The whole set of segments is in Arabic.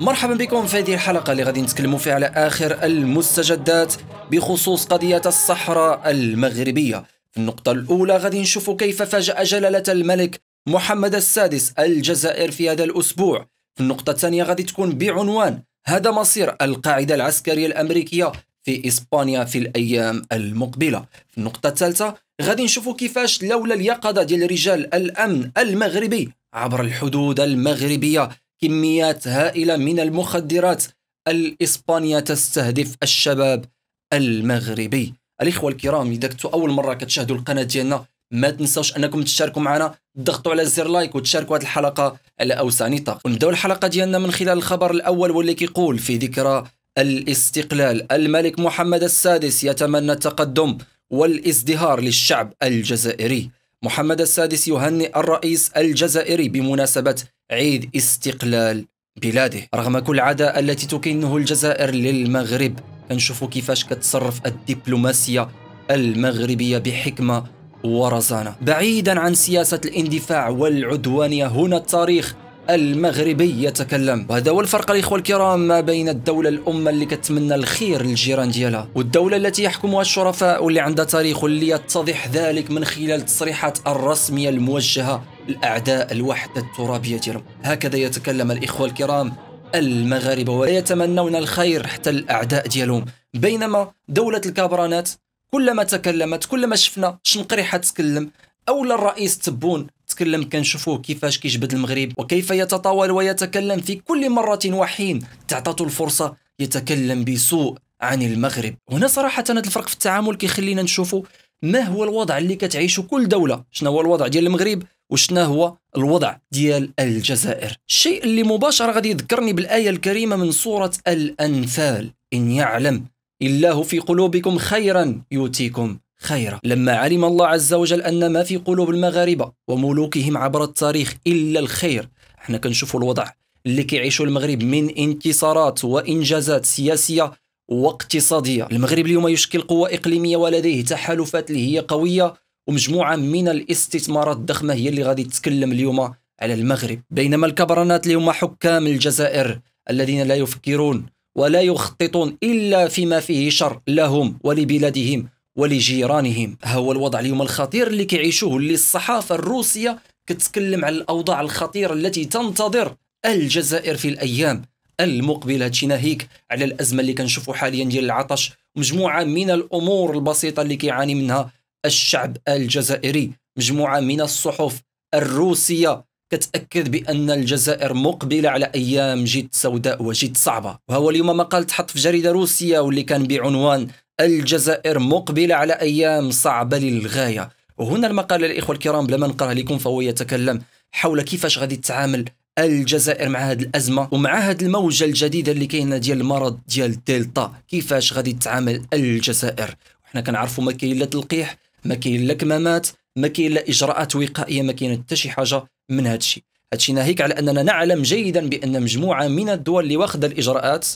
مرحبا بكم في هذه الحلقة اللي غادي نتكلموا فيها على آخر المستجدات بخصوص قضية الصحراء المغربية في النقطة الأولى غادي نشوفوا كيف فاجأ جلالة الملك محمد السادس الجزائر في هذا الأسبوع في النقطة الثانية غادي تكون بعنوان هذا مصير القاعدة العسكرية الأمريكية في إسبانيا في الأيام المقبلة في النقطة الثالثة غادي نشوفوا كيفاش لولا اليقظة ديال رجال الأمن المغربي عبر الحدود المغربية كميات هائله من المخدرات الاسبانيه تستهدف الشباب المغربي الاخوه الكرام اذا كنتوا اول مره كتشاهدوا القناه ديالنا ما تنساوش انكم تشاركوا معنا ضغطوا على زر لايك وتشاركوا هذه الحلقه على اوسع نطاق ونبداو الحلقه ديالنا من خلال الخبر الاول واللي كيقول في ذكرى الاستقلال الملك محمد السادس يتمنى التقدم والازدهار للشعب الجزائري محمد السادس يهنئ الرئيس الجزائري بمناسبه عيد استقلال بلاده رغم كل عداء التي تكنه الجزائر للمغرب كنشوفوا كيفاش كتصرف الدبلوماسية المغربية بحكمة ورزانة بعيدا عن سياسة الاندفاع والعدوانية هنا التاريخ المغربي يتكلم وهذا هو الفرق الاخوه الكرام ما بين الدوله الامه اللي كتمنى الخير للجيران ديالها والدوله التي يحكمها الشرفاء واللي عندها تاريخ واللي يتضح ذلك من خلال التصريحات الرسميه الموجهه الأعداء الوحدة الترابية ديالهم هكذا يتكلم الإخوة الكرام المغاربة ويتمنون الخير حتى الأعداء ديالهم بينما دولة الكابرانات كلما تكلمت كلما شفنا شنقريحة تكلم أولا الرئيس تبون تكلم كنشوفوه كيفاش كيجبد المغرب وكيف يتطاول ويتكلم في كل مرة وحين تعطاته الفرصة يتكلم بسوء عن المغرب هنا صراحة هذا الفرق في التعامل كيخلينا نشوفوا ما هو الوضع اللي كتعيشه كل دولة شنو هو الوضع ديال المغرب وشنا هو الوضع ديال الجزائر الشيء اللي مباشرة غادي يذكرني بالآية الكريمة من سورة الأنفال إن يعلم الله في قلوبكم خيرا يؤتيكم خيرا لما علم الله عز وجل أن ما في قلوب المغاربة وملوكهم عبر التاريخ إلا الخير احنا كنشوفوا الوضع اللي كيعيشوا المغرب من انتصارات وإنجازات سياسية واقتصادية المغرب اليوم يشكل قوة إقليمية ولديه تحالفات اللي هي قوية ومجموعه من الاستثمارات الضخمه هي اللي غادي تتكلم اليوم على المغرب بينما الكبرانات اليوم حكام الجزائر الذين لا يفكرون ولا يخططون الا فيما فيه شر لهم ولبلادهم ولجيرانهم ها هو الوضع اليوم الخطير اللي كيعيشوه اللي الصحافه الروسيه كتكلم على الاوضاع الخطيره التي تنتظر الجزائر في الايام المقبله تشناهيك ناهيك على الازمه اللي كنشوفوا حاليا ديال العطش مجموعه من الامور البسيطه اللي كيعاني منها الشعب الجزائري مجموعة من الصحف الروسية كتأكد بأن الجزائر مقبلة على أيام جد سوداء وجد صعبة وهو اليوم مقال تحط في جريدة روسية واللي كان بعنوان الجزائر مقبلة على أيام صعبة للغاية وهنا المقال الإخوة الكرام بلا ما نقرأ لكم فهو يتكلم حول كيفاش غادي تتعامل الجزائر مع هذه الازمه ومع هذه الموجه الجديده اللي كاينه ديال المرض ديال دلتا كيفاش غادي تتعامل الجزائر وحنا كنعرفوا ما كاين لا تلقيح ما كاين لا كمامات ما كاين لا اجراءات وقائيه ما كاين حتى شي حاجه من هذا الشيء هذا ناهيك على اننا نعلم جيدا بان مجموعه من الدول اللي واخده الاجراءات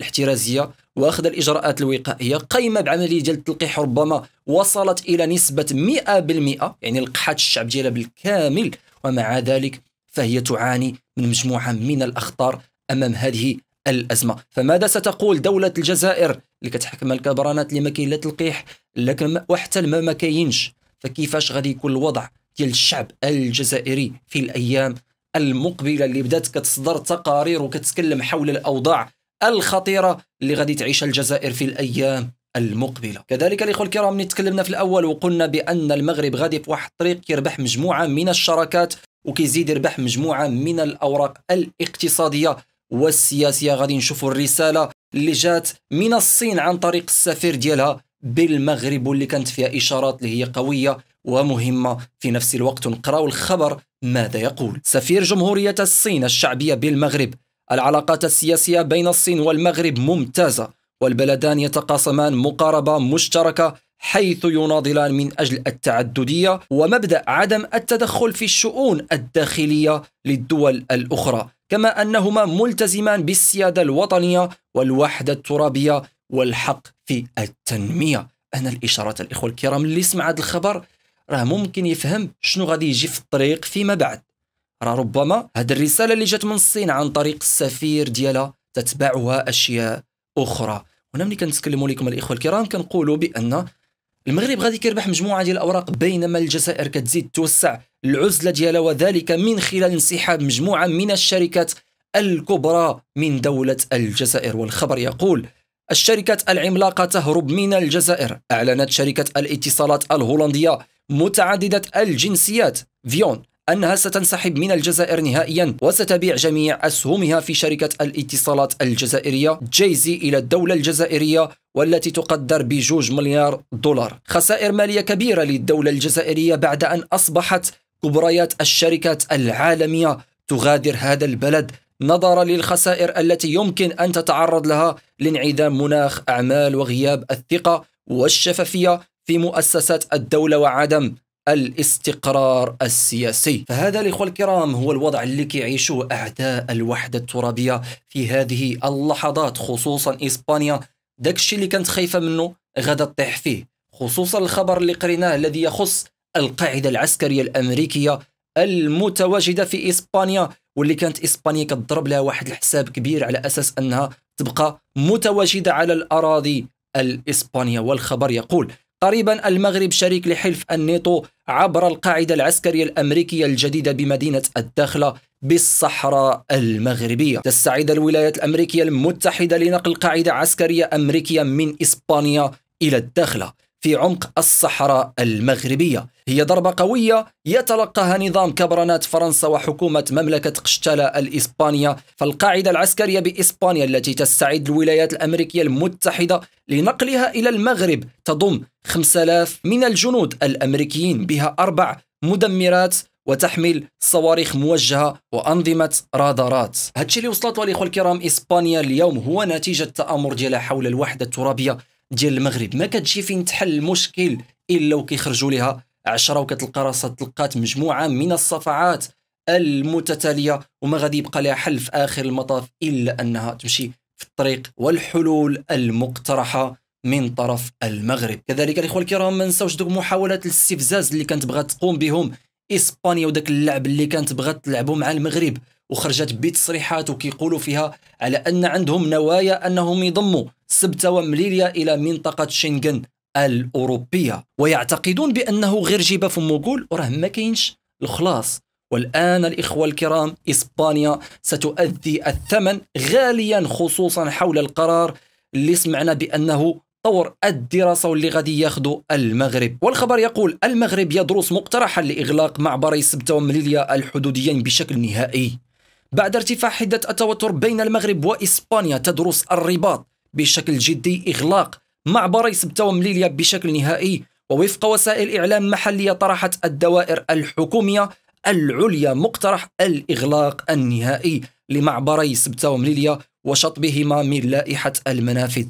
الاحترازيه واخذ الاجراءات الوقائيه قايمه بعمليه ديال التلقيح ربما وصلت الى نسبه 100% يعني لقحت الشعب ديالها بالكامل ومع ذلك فهي تعاني من مجموعه من الاخطار امام هذه الازمه فماذا ستقول دوله الجزائر اللي كتحكم الكبرانات اللي ما كاين لا تلقيح لا وحتى الماء ما كاينش فكيفاش غادي يكون الوضع ديال الشعب الجزائري في الايام المقبله اللي بدات كتصدر تقارير وكتتكلم حول الاوضاع الخطيره اللي غادي تعيشها الجزائر في الايام المقبله كذلك الاخوه الكرام اللي تكلمنا في الاول وقلنا بان المغرب غادي في واحد الطريق كيربح مجموعه من الشراكات وكيزيد يربح مجموعه من الاوراق الاقتصاديه والسياسيه غادي نشوفوا الرساله اللي جات من الصين عن طريق السفير ديالها بالمغرب واللي كانت فيها اشارات اللي هي قويه ومهمه في نفس الوقت نقراو الخبر ماذا يقول سفير جمهوريه الصين الشعبيه بالمغرب العلاقات السياسيه بين الصين والمغرب ممتازه والبلدان يتقاسمان مقاربه مشتركه حيث يناضلان من اجل التعدديه ومبدا عدم التدخل في الشؤون الداخليه للدول الاخرى كما أنهما ملتزمان بالسيادة الوطنية والوحدة الترابية والحق في التنمية أنا الإشارات الإخوة الكرام اللي سمع هذا الخبر راه ممكن يفهم شنو غادي يجي في الطريق فيما بعد راه ربما هاد الرسالة اللي جات من الصين عن طريق السفير ديالها تتبعها أشياء أخرى هنا ملي كنتكلموا لكم الإخوة الكرام كنقولوا بأن المغرب غادي كيربح مجموعة ديال الأوراق بينما الجزائر كتزيد توسع العزله ديالها وذلك من خلال انسحاب مجموعه من الشركات الكبرى من دوله الجزائر والخبر يقول الشركات العملاقه تهرب من الجزائر اعلنت شركه الاتصالات الهولنديه متعدده الجنسيات فيون أنها ستنسحب من الجزائر نهائيا وستبيع جميع أسهمها في شركة الاتصالات الجزائرية جيزي إلى الدولة الجزائرية والتي تقدر بجوج مليار دولار خسائر مالية كبيرة للدولة الجزائرية بعد أن أصبحت كبريات الشركات العالميه تغادر هذا البلد نظرا للخسائر التي يمكن ان تتعرض لها لانعدام مناخ اعمال وغياب الثقه والشفافيه في مؤسسات الدوله وعدم الاستقرار السياسي فهذا الإخوة الكرام هو الوضع اللي كيعيشوه أعداء الوحدة الترابية في هذه اللحظات خصوصا إسبانيا داكشي اللي كانت خايفة منه غدا تطيح فيه خصوصا الخبر اللي قريناه الذي يخص القاعدة العسكرية الأمريكية المتواجدة في إسبانيا واللي كانت إسبانيا كتضرب لها واحد الحساب كبير على أساس أنها تبقى متواجدة على الأراضي الإسبانية والخبر يقول قريبا المغرب شريك لحلف الناتو عبر القاعدة العسكرية الأمريكية الجديدة بمدينة الداخلة بالصحراء المغربية تستعيد الولايات الأمريكية المتحدة لنقل قاعدة عسكرية أمريكية من إسبانيا إلى الداخلة في عمق الصحراء المغربية هي ضربة قوية يتلقاها نظام كبرانات فرنسا وحكومة مملكة قشتالة الإسبانية فالقاعدة العسكرية بإسبانيا التي تستعد الولايات الأمريكية المتحدة لنقلها إلى المغرب تضم 5000 من الجنود الأمريكيين بها أربع مدمرات وتحمل صواريخ موجهه وانظمه رادارات هادشي اللي وصلت الاخوه الكرام اسبانيا اليوم هو نتيجه التامر ديالها حول الوحده الترابيه ديال المغرب ما كتجي فين تحل المشكل الا وكيخرجوا لها عشرة وكتلقى راسها تلقات مجموعه من الصفعات المتتاليه وما غادي يبقى لها حل في اخر المطاف الا انها تمشي في الطريق والحلول المقترحه من طرف المغرب كذلك الاخوه الكرام ما نساوش دوك محاولات الاستفزاز اللي كانت بغات تقوم بهم اسبانيا وداك اللعب اللي كانت بغات تلعبه مع المغرب وخرجت بتصريحات وكيقولوا فيها على ان عندهم نوايا انهم يضموا سبته ومليليا الى منطقه شنغن الاوروبيه ويعتقدون بانه غير جيبه فموكول وراه ما كاينش الخلاص والان الاخوه الكرام اسبانيا ستؤدي الثمن غاليا خصوصا حول القرار اللي سمعنا بانه طور الدراسة واللي غادي ياخذوا المغرب والخبر يقول المغرب يدرس مقترحا لإغلاق معبري سبتة ومليليا الحدوديين بشكل نهائي بعد ارتفاع حدة التوتر بين المغرب وإسبانيا تدرس الرباط بشكل جدي إغلاق معبر سبتة ومليليا بشكل نهائي ووفق وسائل إعلام محلية طرحت الدوائر الحكومية العليا مقترح الإغلاق النهائي لمعبري سبتة ومليليا وشطبهما من لائحة المنافذ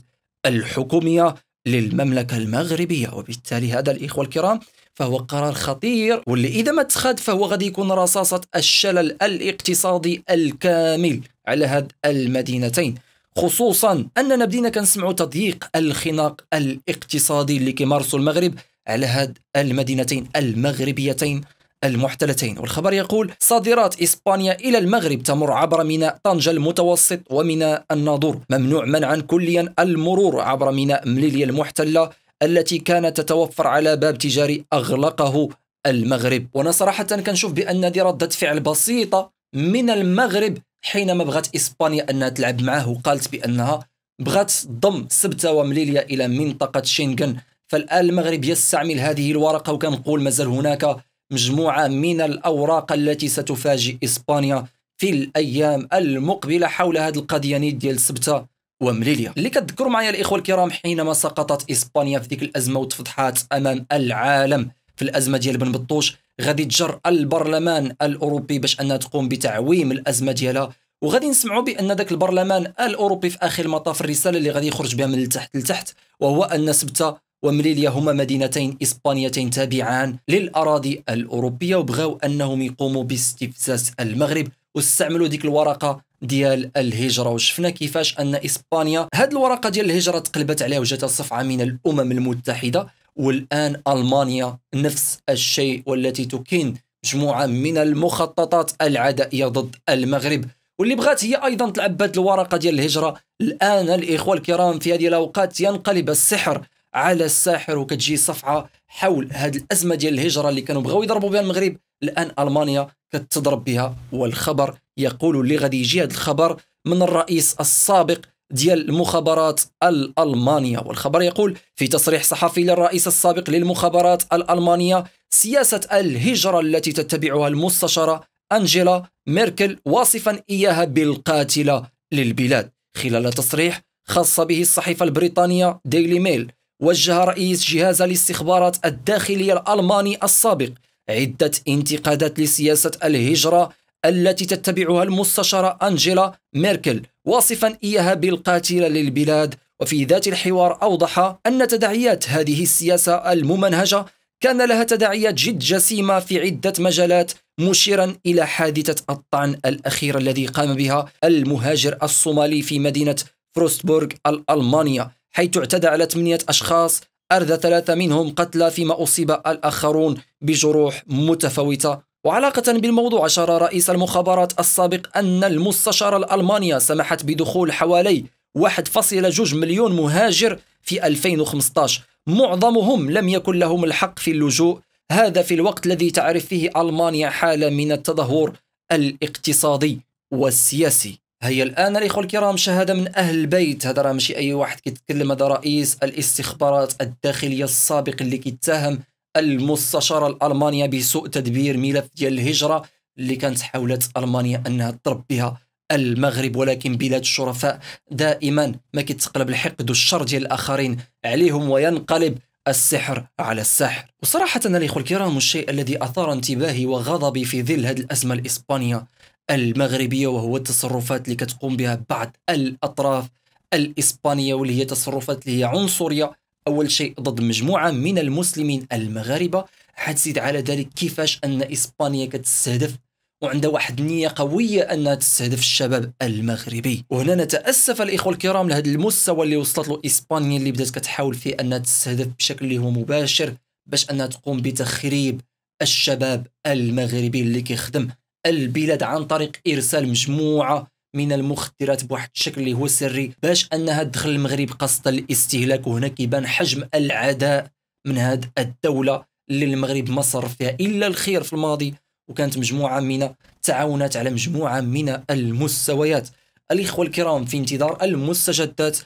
الحكومية للمملكة المغربية وبالتالي هذا الإخوة الكرام فهو قرار خطير واللي إذا ما اتخذ فهو غادي يكون رصاصة الشلل الاقتصادي الكامل على هاد المدينتين خصوصا أننا بدينا كنسمعوا تضييق الخناق الاقتصادي اللي كيمارسوا المغرب على هاد المدينتين المغربيتين المحتلتين والخبر يقول صادرات إسبانيا إلى المغرب تمر عبر ميناء طنجة المتوسط وميناء الناظور ممنوع منعا كليا المرور عبر ميناء مليلية المحتلة التي كانت تتوفر على باب تجاري أغلقه المغرب وأنا صراحة كنشوف بأن دي ردة فعل بسيطة من المغرب حينما بغات إسبانيا أنها تلعب معه وقالت بأنها بغات ضم سبتة ومليليا إلى منطقة شنغن فالآن المغرب يستعمل هذه الورقة وكنقول مازال هناك مجموعة من الأوراق التي ستفاجئ إسبانيا في الأيام المقبلة حول هذه القضية ديال سبتة ومليليا اللي كتذكروا معايا الاخوه الكرام حينما سقطت اسبانيا في ذيك الازمه وتفضحات امام العالم في الازمه ديال بن بطوش غادي تجر البرلمان الاوروبي باش انها تقوم بتعويم الازمه ديالها وغادي نسمعوا بان ذاك البرلمان الاوروبي في اخر المطاف الرساله اللي غادي يخرج بها من التحت لتحت وهو ان سبته ومليليا هما مدينتين اسبانيتين تابعان للاراضي الاوروبيه وبغاو انهم يقوموا باستفزاز المغرب واستعملوا ديك الورقه ديال الهجره وشفنا كيفاش ان اسبانيا هاد الورقه ديال الهجره تقلبت عليها وجاتها صفعه من الامم المتحده والان المانيا نفس الشيء والتي تكين مجموعه من المخططات العدائيه ضد المغرب واللي بغات هي ايضا تلعب بهاد الورقه ديال الهجره الان الاخوه الكرام في هذه الاوقات ينقلب السحر على الساحر وكتجي صفعه حول هذه الازمه ديال الهجره اللي كانوا بغاو يضربوا بها المغرب الان المانيا كتضرب بها والخبر يقول اللي غادي يجي هذا الخبر من الرئيس السابق ديال المخابرات الألمانية والخبر يقول في تصريح صحفي للرئيس السابق للمخابرات الألمانية سياسة الهجرة التي تتبعها المستشارة أنجيلا ميركل واصفا إياها بالقاتلة للبلاد خلال تصريح خاص به الصحيفة البريطانية ديلي ميل وجه رئيس جهاز الاستخبارات الداخلية الألماني السابق عدة انتقادات لسياسة الهجرة التي تتبعها المستشارة أنجيلا ميركل واصفا إياها بالقاتلة للبلاد وفي ذات الحوار أوضح أن تداعيات هذه السياسة الممنهجة كان لها تداعيات جد جسيمة في عدة مجالات مشيرا إلى حادثة الطعن الأخيرة الذي قام بها المهاجر الصومالي في مدينة فروستبورغ الألمانية حيث اعتدى على ثمانية أشخاص أرذى ثلاثة منهم قتلى فيما أصيب الآخرون بجروح متفاوتة وعلاقة بالموضوع أشار رئيس المخابرات السابق أن المستشارة الألمانية سمحت بدخول حوالي 1.2 مليون مهاجر في 2015 معظمهم لم يكن لهم الحق في اللجوء هذا في الوقت الذي تعرف فيه ألمانيا حالة من التدهور الاقتصادي والسياسي هي الان الاخوه الكرام شهاده من اهل البيت هذا راه ماشي اي واحد كيتكلم هذا رئيس الاستخبارات الداخليه السابق اللي كيتهم المستشاره الالمانيه بسوء تدبير ملف ديال الهجره اللي كانت حاولت المانيا انها تضرب بها المغرب ولكن بلاد الشرفاء دائما ما كيتقلب الحقد والشر ديال الاخرين عليهم وينقلب السحر على السحر وصراحة الإخوة الكرام الشيء الذي أثار انتباهي وغضبي في ظل هذه الأزمة الإسبانية المغربيه وهو التصرفات اللي كتقوم بها بعض الاطراف الاسبانيه واللي هي تصرفات اللي هي عنصريه اول شيء ضد مجموعه من المسلمين المغاربه حتزيد على ذلك كيفاش ان اسبانيا كتستهدف وعندها واحد النيه قويه انها تستهدف الشباب المغربي وهنا نتاسف الاخوه الكرام لهذا المستوى اللي وصلت له اسبانيا اللي بدات كتحاول فيه انها تستهدف بشكل اللي هو مباشر باش انها تقوم بتخريب الشباب المغربي اللي كيخدم البلاد عن طريق ارسال مجموعه من المخدرات بواحد الشكل اللي هو سري باش انها تدخل المغرب قصد الاستهلاك وهنا كيبان حجم العداء من هذه الدوله اللي المغرب ما صرف فيها الا الخير في الماضي وكانت مجموعه من التعاونات على مجموعه من المستويات الاخوه الكرام في انتظار المستجدات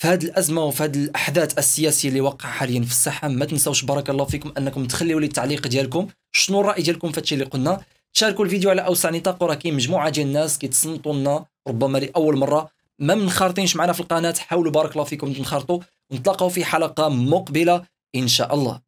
في هذه الازمه وفي هذه الاحداث السياسيه اللي واقعه حاليا في الساحه ما تنساوش بارك الله فيكم انكم تخليوا لي التعليق ديالكم شنو الراي ديالكم في هادشي اللي قلنا شاركوا الفيديو على اوسع نطاق وراه كاين مجموعه ديال الناس كيتصنتوا لنا ربما لاول مره ما منخرطينش معنا في القناه حاولوا بارك الله فيكم تنخرطوا ونتلاقاو في حلقه مقبله ان شاء الله